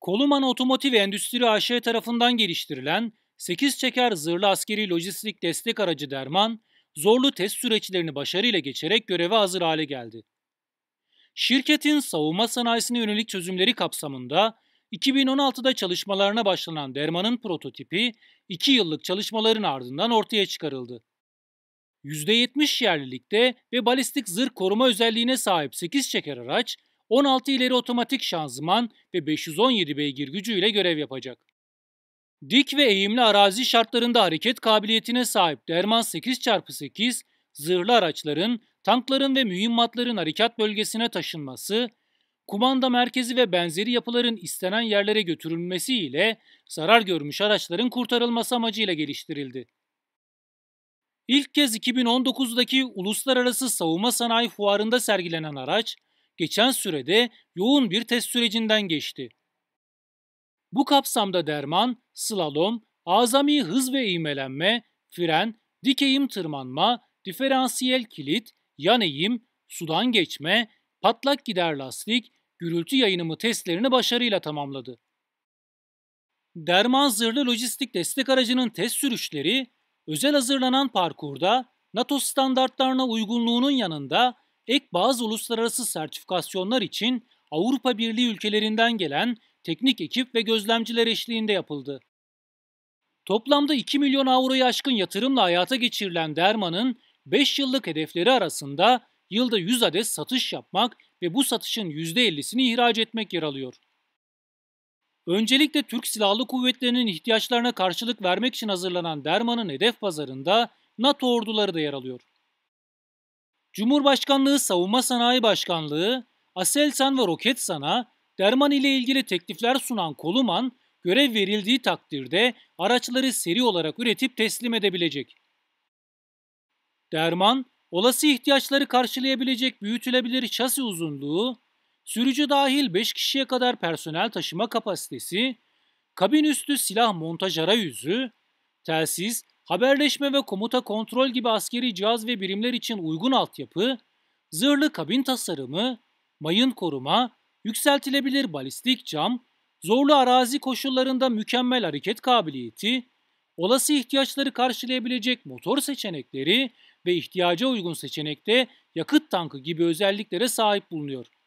Koluman Otomotiv Endüstri AŞ tarafından geliştirilen 8 çeker zırhlı askeri lojistik destek aracı Derman, zorlu test süreçlerini başarıyla geçerek göreve hazır hale geldi. Şirketin savunma sanayisine yönelik çözümleri kapsamında 2016'da çalışmalarına başlanan Derman'ın prototipi 2 yıllık çalışmaların ardından ortaya çıkarıldı. %70 yerlilikte ve balistik zırh koruma özelliğine sahip 8 çeker araç, 16 ileri otomatik şanzıman ve 517 beygir gücüyle görev yapacak. Dik ve eğimli arazi şartlarında hareket kabiliyetine sahip Derman 8x8, zırhlı araçların, tankların ve mühimmatların harekat bölgesine taşınması, kumanda merkezi ve benzeri yapıların istenen yerlere götürülmesi ile zarar görmüş araçların kurtarılması amacıyla geliştirildi. İlk kez 2019'daki Uluslararası Savunma Sanayi Fuarında sergilenen araç, geçen sürede yoğun bir test sürecinden geçti. Bu kapsamda derman, slalom, azami hız ve imelenme, fren, dik eğim tırmanma, diferansiyel kilit, yan eğim, sudan geçme, patlak gider lastik, gürültü yayınımı testlerini başarıyla tamamladı. Derman zırhlı lojistik destek aracının test sürüşleri, özel hazırlanan parkurda NATO standartlarına uygunluğunun yanında ek bazı uluslararası sertifikasyonlar için Avrupa Birliği ülkelerinden gelen teknik ekip ve gözlemciler eşliğinde yapıldı. Toplamda 2 milyon avroyu aşkın yatırımla hayata geçirilen Derman'ın 5 yıllık hedefleri arasında yılda 100 adet satış yapmak ve bu satışın %50'sini ihraç etmek yer alıyor. Öncelikle Türk Silahlı Kuvvetleri'nin ihtiyaçlarına karşılık vermek için hazırlanan Derman'ın hedef pazarında NATO orduları da yer alıyor. Cumhurbaşkanlığı Savunma Sanayi Başkanlığı, Aselsan ve Roketsan'a derman ile ilgili teklifler sunan Koluman, görev verildiği takdirde araçları seri olarak üretip teslim edebilecek. Derman, olası ihtiyaçları karşılayabilecek büyütülebilir şasi uzunluğu, sürücü dahil 5 kişiye kadar personel taşıma kapasitesi, kabin üstü silah montaj arayüzü, telsiz haberleşme ve komuta kontrol gibi askeri cihaz ve birimler için uygun altyapı, zırhlı kabin tasarımı, mayın koruma, yükseltilebilir balistik cam, zorlu arazi koşullarında mükemmel hareket kabiliyeti, olası ihtiyaçları karşılayabilecek motor seçenekleri ve ihtiyaca uygun seçenekte yakıt tankı gibi özelliklere sahip bulunuyor.